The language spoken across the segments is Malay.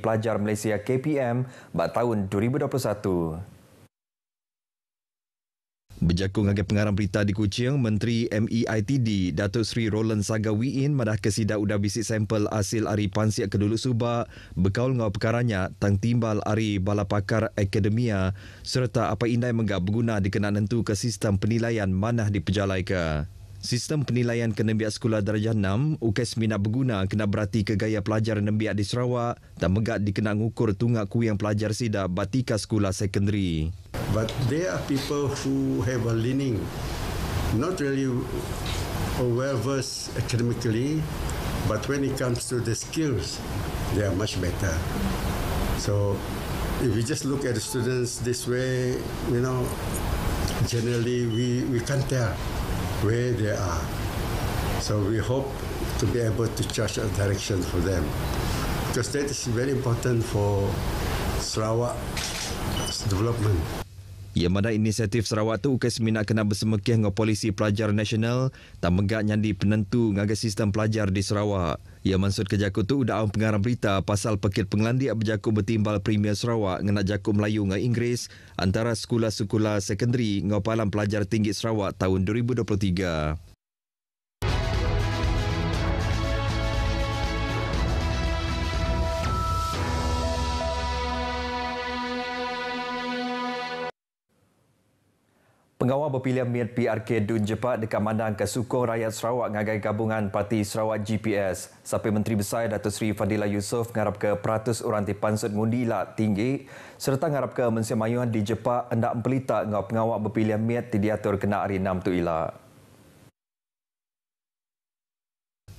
Pelajar Malaysia KPM bak tahun 2021. Berjakung dengan pengarang berita di Kuching, Menteri MEITD Datuk Sri Roland Saga Wiin madah kesidak udah bisik sampel hasil Ari Pansiak Kedulu Subak berkaul dengan perkaranya tang timbal Ari Bala Pakar Akademia serta apa yang menggap berguna dikenal tentu ke sistem penilaian manah dipejalai ke. Sistem penilaian kena sekolah darjah 6, UKS minat berguna kena berarti kegaya pelajar nembiak di Sarawak dan megat dikenal ngukur tungak ku yang pelajar sidak batika sekolah secondary. But there are people who have a leaning, not really well-versed academically, but when it comes to the skills, they are much better. So if you just look at the students this way, you know, generally we, we can't tell. where they are. So we hope to be able to chart a direction for them. Because that is very important for Sarawak's development. yang mana inisiatif Sarawak tu ke seminar kena bersemekih dengan polisi pelajar nasional tak megat nyandi penentu ngaga sistem pelajar di Sarawak. Ia maksud ke jaku tu udah awam pengarang berita pasal pekir pengelandi yang berjaku bertimbal Premier Sarawak ngena jaku Melayu ngai Inggeris antara sekolah-sekolah sekunderi ngopalan pelajar tinggi Sarawak tahun 2023. Pengawal berpilihan Mir PRK Dun Jepat di Kamandang ke Sukong Rakyat Sarawak ngagai gabungan Parti Sarawak GPS. Sampai Menteri Besar Datuk Seri Fadila Yusof ngarap ke peratus orang di Pansut Mundi lah tinggi serta ngarap ke Mensia Mayuan di Jepat hendak mempelita ngau pengawal berpilihan Mir di diatur kena hari 6 tu ilah.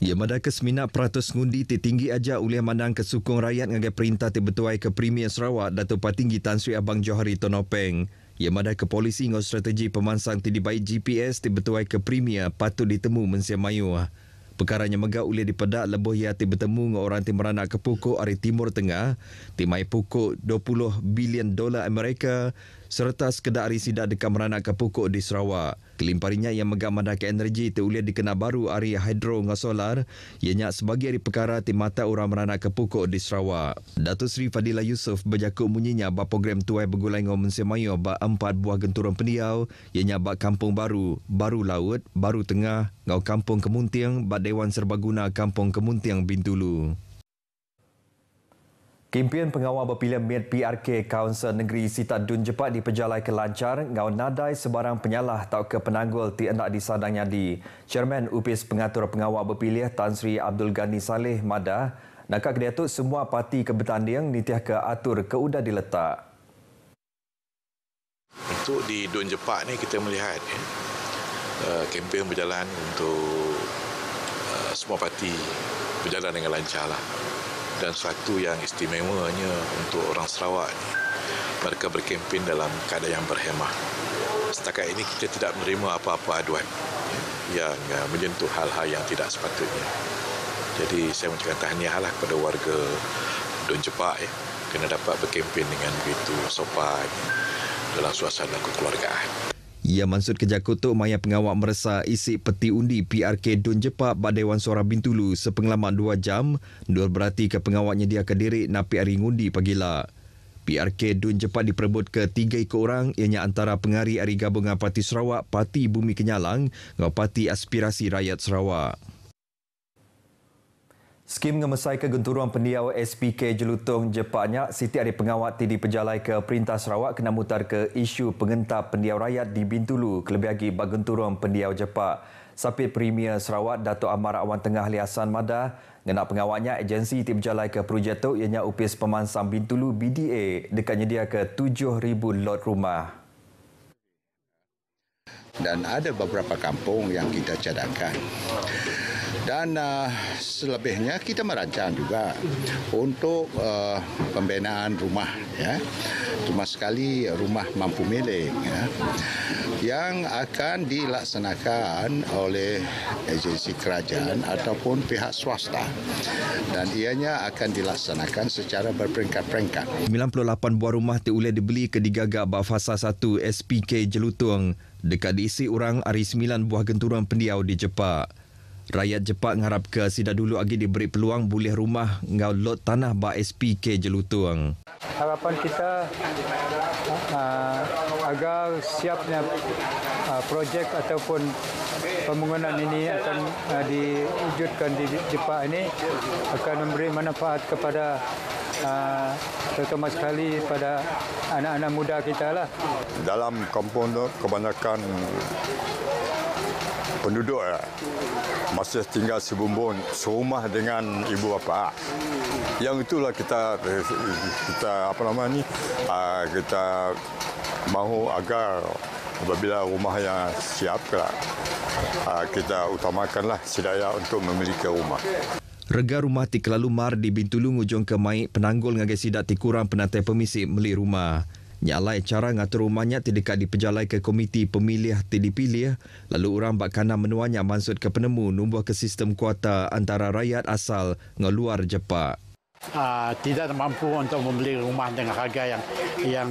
Ia ya, mada ke semina peratus ngundi ti tinggi aja uliah mandang ke rakyat ngagai perintah ti betuai ke Premier Sarawak Datuk Patinggi Tan Sri Abang Johari Tonopeng yang mana ke polisi dengan strategi pemansang tidak baik GPS tiba-tiba ke premier patut ditemu mensia mayu. Perkara yang megak ulih dipedak lebih ia ti bertemu dengan orang ti meranak ke pokok dari timur tengah, timai mai pokok 20 bilion dolar Amerika serta sekedar isi dak dekat meranak ke pokok di Sarawak. Kelimparinya yang megak mandak energi terulia dikenal baru ari hidro ngah solar, ianya sebagai ari perkara ti mata orang meranak ke pokok di Sarawak. Datuk Sri Fadila Yusof berjakut munyinya bak program tuai begulai ngah Mensi Mayo bak empat buah genturan pendiau, ianya bak kampung baru, baru laut, baru tengah, ngau kampung kemuntiang bak Dewan Serbaguna kampung kemuntiang Bintulu. Kempen pengawal berpilihan Met PRK Kaunsel Negeri Sitadun Jepat di Pejalai Kelancar ngau nadai sebarang penyalah atau ke penanggul di sadangnya di. Chairman Upis Pengatur Pengawal Berpilih Tan Sri Abdul Ghani Saleh Mada nak kedia semua parti ke bertanding nitiah ke atur ke udah diletak. Untuk di Dun Jepat ni kita melihat ya. Eh, kempen berjalan untuk eh, semua parti berjalan dengan lancar lah dan suatu yang istimewanya untuk orang Sarawak ini, mereka berkempen dalam keadaan yang berhemah. Setakat ini kita tidak menerima apa-apa aduan ya, yang uh, menyentuh hal-hal yang tidak sepatutnya. Jadi saya mengucapkan tahniahlah kepada warga Don Jepak ya, kena dapat berkempen dengan begitu sopan dalam suasana kekeluargaan. Ia mansut kerja kutuk maya pengawak meresah isi peti undi PRK Dun Jepak pada Dewan Suara Bintulu sepengalaman dua jam nur berarti ke pengawaknya dia ke diri napi ari ngundi pagila. PRK Dun Jepak diperebut ke tiga ikut orang ianya antara pengari ari gabungan Parti Sarawak Parti Bumi Kenyalang dan Parti Aspirasi Rakyat Sarawak. Skim mengemasai ke genturuan pendiawa SPK Jelutong Jepanya, Siti Adi Pengawat Tidi Pejalai ke Perintah Sarawak kena mutar ke isu pengentap pendiawa rakyat di Bintulu, kelebih lagi bagenturuan pendiawa Jepang. Sapit Premier Sarawak, Dato' Amar Awan Tengah liasan Mada, mengenai pengawatnya agensi Tidi Pejalai ke projek Projeto, ianya Upis Pemansam Bintulu BDA, dekatnya dia ke 7,000 lot rumah dan ada beberapa kampung yang kita cadangkan. Dan uh, selebihnya kita merancang juga untuk uh, pembinaan rumah ya. Cuma sekali rumah mampu milik ya yang akan dilaksanakan oleh agensi kerajaan ataupun pihak swasta dan ianya akan dilaksanakan secara berperingkat-peringkat. 98 buah rumah terulih dibeli ke digagak Bafasa 1 SPK Jelutong dekat diisi orang hari 9 buah genturang pendiau di Jepang. Rakyat Jepang ngarap ke sida dulu lagi diberi peluang boleh rumah ngau lot tanah ba SPK jelutuang. Harapan kita uh, agar siapnya uh, projek ataupun pembangunan ini akan uh, diwujudkan di Jepang ini akan memberi manfaat kepada uh, terutama sekali pada anak-anak muda kita lah. Dalam komponen kebanyakan penduduk ya. Eh. masih tinggal sebumbung serumah dengan ibu bapa yang itulah kita kita apa nama ni ah, kita mahu agar apabila rumah yang siap ah, kita utamakanlah sedaya untuk memiliki rumah Rega rumah tik lalu mar di bintulu ujung ke Maik penanggul ngagai sidak ti kurang penatai pemisi meli rumah. Nyalai cara ngatur rumahnya tidak dipejalai ke komiti pemilih tidak pilih Lalu orang bakana menuanya mansut ke penemu numbuh ke sistem kuota antara rakyat asal ngeluar Jepang. Uh, tidak mampu untuk membeli rumah dengan harga yang yang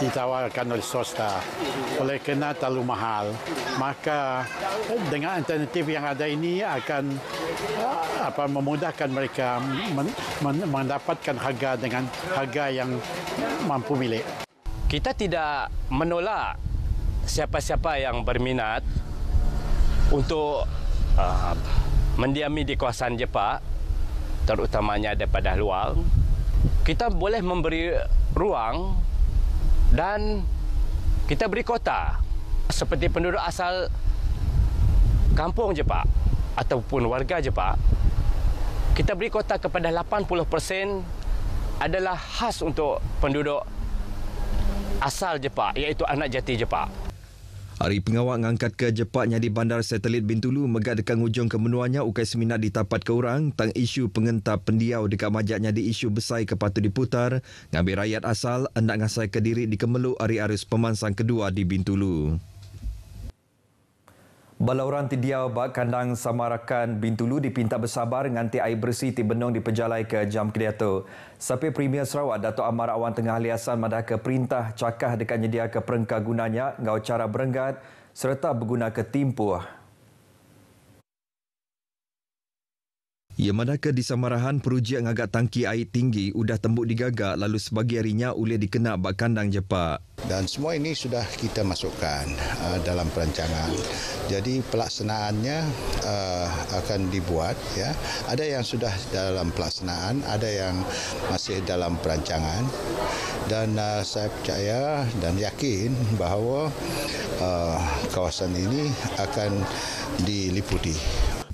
ditawarkan oleh swasta. Oleh kena terlalu mahal, maka dengan alternatif yang ada ini akan ah, apa memudahkan mereka men, men, mendapatkan harga dengan harga yang mampu milik kita tidak menolak siapa-siapa yang berminat untuk uh, mendiami di kawasan Jepak terutamanya daripada luar kita boleh memberi ruang dan kita beri kota seperti penduduk asal kampung Jepak ataupun warga Jepak kita beri kota kepada 80% adalah khas untuk penduduk asal Jepak iaitu anak jati Jepak. Hari pengawal mengangkat ke Jepaknya di bandar satelit Bintulu megat dekat ujung kemenuannya ukai seminar di tapat ke orang tang isu pengentap pendiau dekat majaknya di isu besar ke patut diputar ngambil rakyat asal hendak ngasai ke diri di kemeluk hari arus pemansang kedua di Bintulu. Balauran Tidia Bak Kandang Samarakan Bintulu dipinta bersabar nganti air bersih di Benung dipejalai ke Jam Kediato. Sapi Premier Sarawak, Dato' Amar Awan Tengah Liasan madah ke perintah cakah dekat nyedia ke perengkah gunanya ngau cara berenggat serta berguna ke timpuh. Ia madah ke di Samarahan perujian agak tangki air tinggi sudah tembuk digagak lalu sebagi harinya boleh dikenak bak kandang jepak dan semua ini sudah kita masukkan uh, dalam perancangan. Jadi pelaksanaannya uh, akan dibuat ya. Ada yang sudah dalam pelaksanaan, ada yang masih dalam perancangan. Dan uh, saya percaya dan yakin bahawa uh, kawasan ini akan diliputi.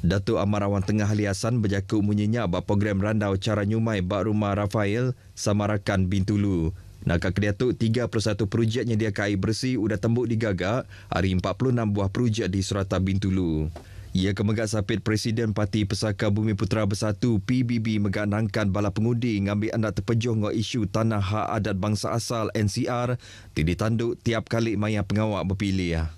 Datuk Amarawan Tengah Liasan berjaga umumnya bak program randau cara nyumai bak rumah Rafael Samarakan Bintulu. Nak kat kedai tu 31 projek yang dia kai bersih sudah tembuk digagak hari 46 buah projek di Surata Bintulu. Ia kemegak sapit Presiden Parti Pesaka Bumi Putera Bersatu PBB megak nangkan bala pengundi ngambil anak terpejuh ngok isu tanah hak adat bangsa asal NCR tidak tanduk tiap kali maya pengawak berpilih.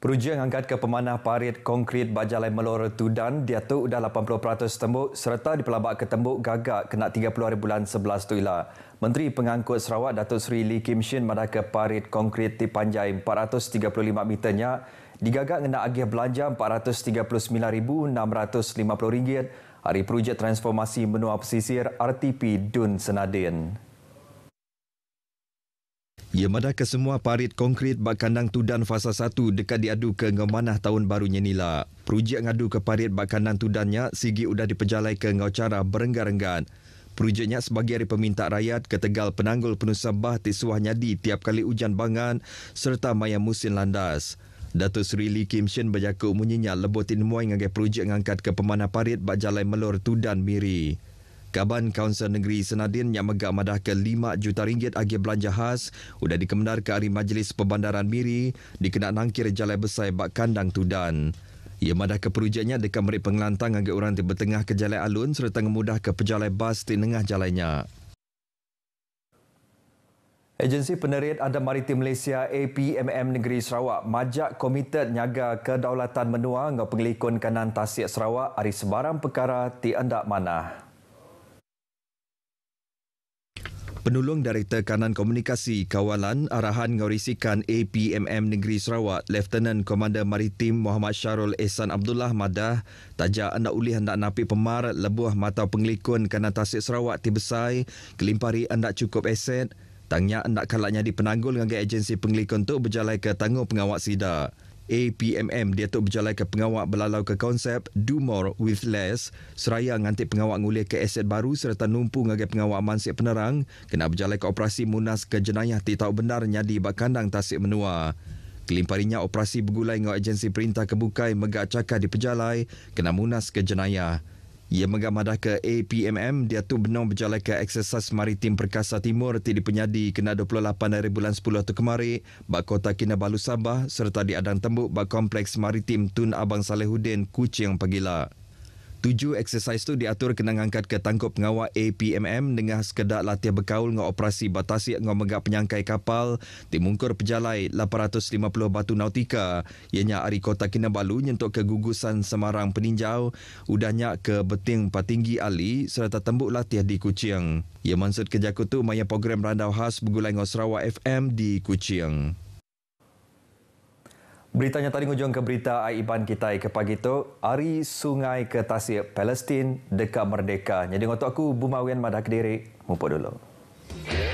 Perujian mengangkat ke pemanah parit konkrit Bajalai Melora Tudan dia tu dah 80% tembok serta di pelabak ke tembok gagak kena 30 hari bulan 11 tu ila. Menteri Pengangkut Sarawak Datuk Seri Lee Kim Shin madah ke parit konkrit di panjang 435 meternya digagak kena agih belanja rm ringgit hari projek transformasi menua pesisir RTP Dun Senadin. Ia madah ke semua parit konkrit bak kandang tudan fasa 1 dekat diadu ke ngemanah tahun barunya nila. Projek ngadu ke parit bak kandang tudannya sigi udah dipejalai ke ngau cara berenggar-renggan. Projeknya sebagai dari peminta rakyat ke Tegal penanggul penuh sembah tisuah nyadi tiap kali hujan bangan serta maya musim landas. Datuk Seri Lee Kim Shin berjaga umumnya lebotin muai ngagai projek ngangkat ke pemanah parit bak jalai melur tudan miri. Kaban Kaunsel Negeri Senadin yang megak madah ke 5 juta ringgit agih belanja khas sudah dikemendar ke hari Majlis Perbandaran Miri dikena nangkir jalan besar bak kandang tudan. Ia madah ke perujaknya dekat merik pengelantang agak orang di bertengah ke jalan alun serta ngemudah ke pejalan bas di tengah jalannya. Agensi Penerit Adam Maritim Malaysia APMM Negeri Sarawak majak komited nyaga kedaulatan menua ngau pengelikun kanan Tasik Sarawak ari sebarang perkara ti endak manah. mana. Penolong dari tekanan Komunikasi Kawalan Arahan Ngorisikan APMM Negeri Sarawak, Lieutenan Komander Maritim Muhammad Syarul Ehsan Abdullah Madah, tajak anak uli hendak napi pemar lebuah mata penglikun kanan Tasik Sarawak tibesai, kelimpari anda cukup aset, tangnya anda kalaknya dipenanggul dengan agensi penglikun untuk berjalan ke tangguh pengawak sidak. APMM dia tu berjalan ke pengawak belalau ke konsep Do More With Less seraya ngantik pengawak ngulih ke aset baru serta numpu ngagai pengawak mansik penerang kena berjalan ke operasi munas ke jenayah titau benar nyadi bakandang tasik menua. Kelimparinya operasi begulai ngau agensi perintah kebukai megak cakar di pejalai kena munas ke jenayah. Ia mengamadah ke APMM dia tu benar berjalan ke eksersis maritim perkasa timur tidak penyadi kena 28 dari bulan 10 atau kemari bak kota Kinabalu Sabah serta di Adang Tembuk bak kompleks maritim Tun Abang Salehuddin Kuching Pagila. Tujuh eksersis itu diatur kena angkat ke tangkup pengawal APMM dengan sekedar latihan berkaul dengan operasi batasi dengan megak penyangkai kapal timungkur pejalai 850 batu nautika ianya ari kota Kinabalu nyentuk ke gugusan Semarang Peninjau udahnya ke beting Patinggi Ali serta tembuk latihan di Kuching. Ia maksud kerja tu maya program randau khas bergulai dengan Sarawak FM di Kuching. Beritanya tadi ujung ke berita Aiban kita ke pagi tu, Ari Sungai ke Tasik Palestin dekat Merdeka. Jadi untuk aku Bumawian Madak Diri, mumpuk dulu. Yeah.